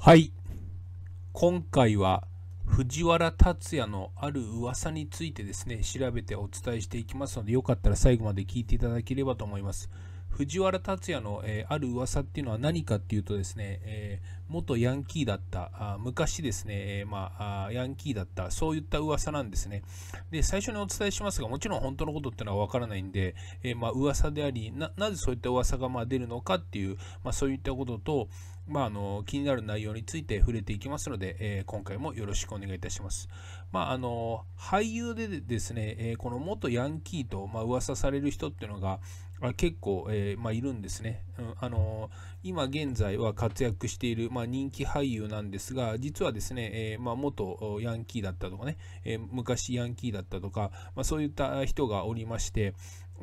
はい。今回は藤原竜也のある噂についてですね、調べてお伝えしていきますので、よかったら最後まで聞いていただければと思います。藤原竜也の、えー、ある噂っていうのは何かっていうとですね、えー、元ヤンキーだったあ昔ですね、えー、まあ、ヤンキーだったそういった噂なんですねで最初にお伝えしますがもちろん本当のことっていうのはわからないんで、えー、まあ、噂でありなぜそういった噂がまあ出るのかっていう、まあ、そういったことと、まあ、あの気になる内容について触れていきますので、え今回もよろしくお願いいたします、まあ、あの俳優でですね、えこの元ヤンキーと、まあ、噂される人っていうのが、結構、えー、まあ、いるんですね、うんあのー、今現在は活躍している、まあ、人気俳優なんですが、実はですね、えー、まあ、元ヤンキーだったとかね、え昔ヤンキーだったとか、まそういった人がおりまして、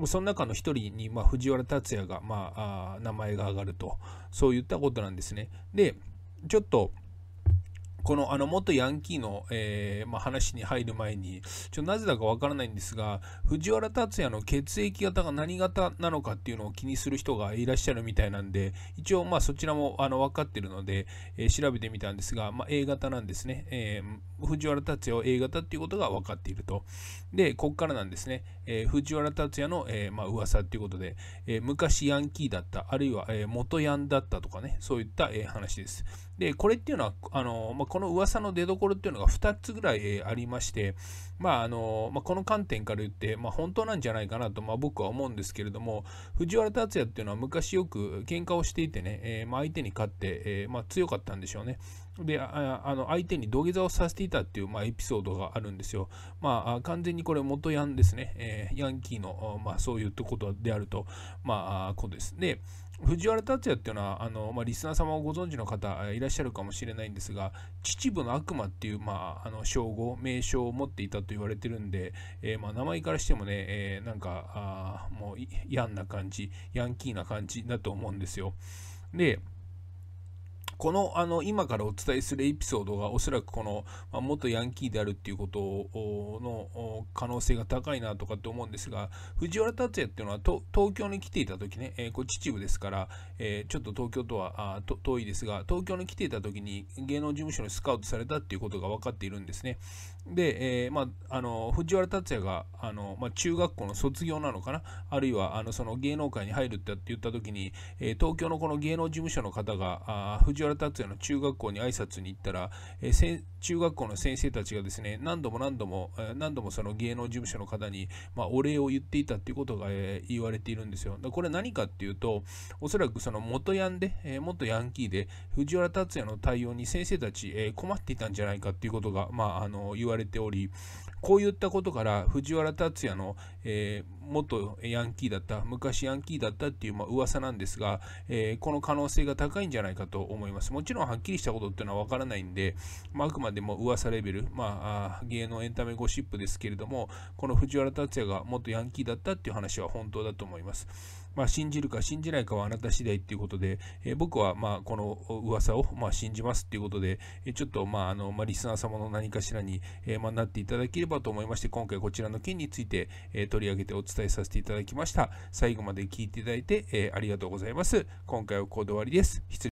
その中の一人に、ま藤原竜也が、まあ、名前が挙がると、そういったことなんですね。で、ちょっと、このあの元ヤンキーの、えーまあ、話に入る前に、ちょなぜだかわからないんですが、藤原竜也の血液型が何型なのかっていうのを気にする人がいらっしゃるみたいなんで、一応まあそちらもあの分かってるので、えー、調べてみたんですが、まあ、A 型なんですね。えー、藤原竜也を A 型っていうことが分かっていると。で、こっからなんですね、えー、藤原竜也の、えーまあ噂っていうことで、えー、昔ヤンキーだった、あるいは、えー、元ヤンだったとかね、そういった、えー、話です。で、これっていうのは、あのまあこの噂の出どころっていうのが2つぐらい、ありまして、まああのまあ、この観点から言って、まあ、本当なんじゃないかなと、まあ、僕は思うんですけれども、藤原竜也っていうのは昔よく喧嘩をしていてね、えー、まあ、相手に勝って、えー、まあ、強かったんでしょうね。で、ああの相手に土下座をさせていたっていう、まあ、エピソードがあるんですよ。まあ、完全にこれ元ヤンですね。えー、ヤンキーの、まあ、そういうことであると、まあ、ことです。で、藤原竜也っていうのはあの、まあ、リスナー様をご存知の方いらっしゃるかもしれないんですが秩父の悪魔っていう、まあ、あの称号名称を持っていたと言われてるんで、えー、まあ、名前からしてもね、えー、なんかあもうヤンな感じヤンキーな感じだと思うんですよ。でこのあの今からお伝えするエピソードがおそらくこの、まあ、元ヤンキーであるっていうことの可能性が高いなとかって思うんですが藤原竜也っていうのは東京に来ていた時ね、えー、こ秩父ですから、えー、ちょっと東京とはあと遠いですが東京に来ていた時に芸能事務所にスカウトされたっていうことが分かっているんですねで、えー、まあ、あの藤原竜也があの、まあ、中学校の卒業なのかなあるいはあのその芸能界に入るって言った時に、え東京のこの芸能事務所の方があ藤原原達也の中学校に挨拶に行ったら、えー、中学校の先生たちがですね、何度も何度も、え何度もその芸能事務所の方に、まあ、お礼を言っていたっていうことが、え言われているんですよ。だこれ何かっていうと、おそらくその元ヤンで、え元ヤンキーで、藤原達也の対応に先生たち、え困っていたんじゃないかっていうことが、まあ、あの言われており、こういったことから藤原達也の、えー、元ヤンキーだった、昔ヤンキーだったっていう、まあ、噂なんですが、えー、この可能性が高いんじゃないかと思います。ます。もちろんはっきりしたことっていうのはわからないんで、まあ、あくまでも噂レベル、まあ、芸能エンタメゴシップですけれども、この藤原達也が元ヤンキーだったっていう話は本当だと思います。まあ、信じるか信じないかはあなた次第っていうことで、えー、僕はまあこの噂をまあ信じますっていうことで、えー、ちょっとまああの、まあ、リスナー様の何かしらに、えー、まなっていただければと思いまして、今回こちらの件について、え取り上げてお伝えさせていただきました。最後まで聞いていただいて、えありがとうございます。今回はここで終わりです。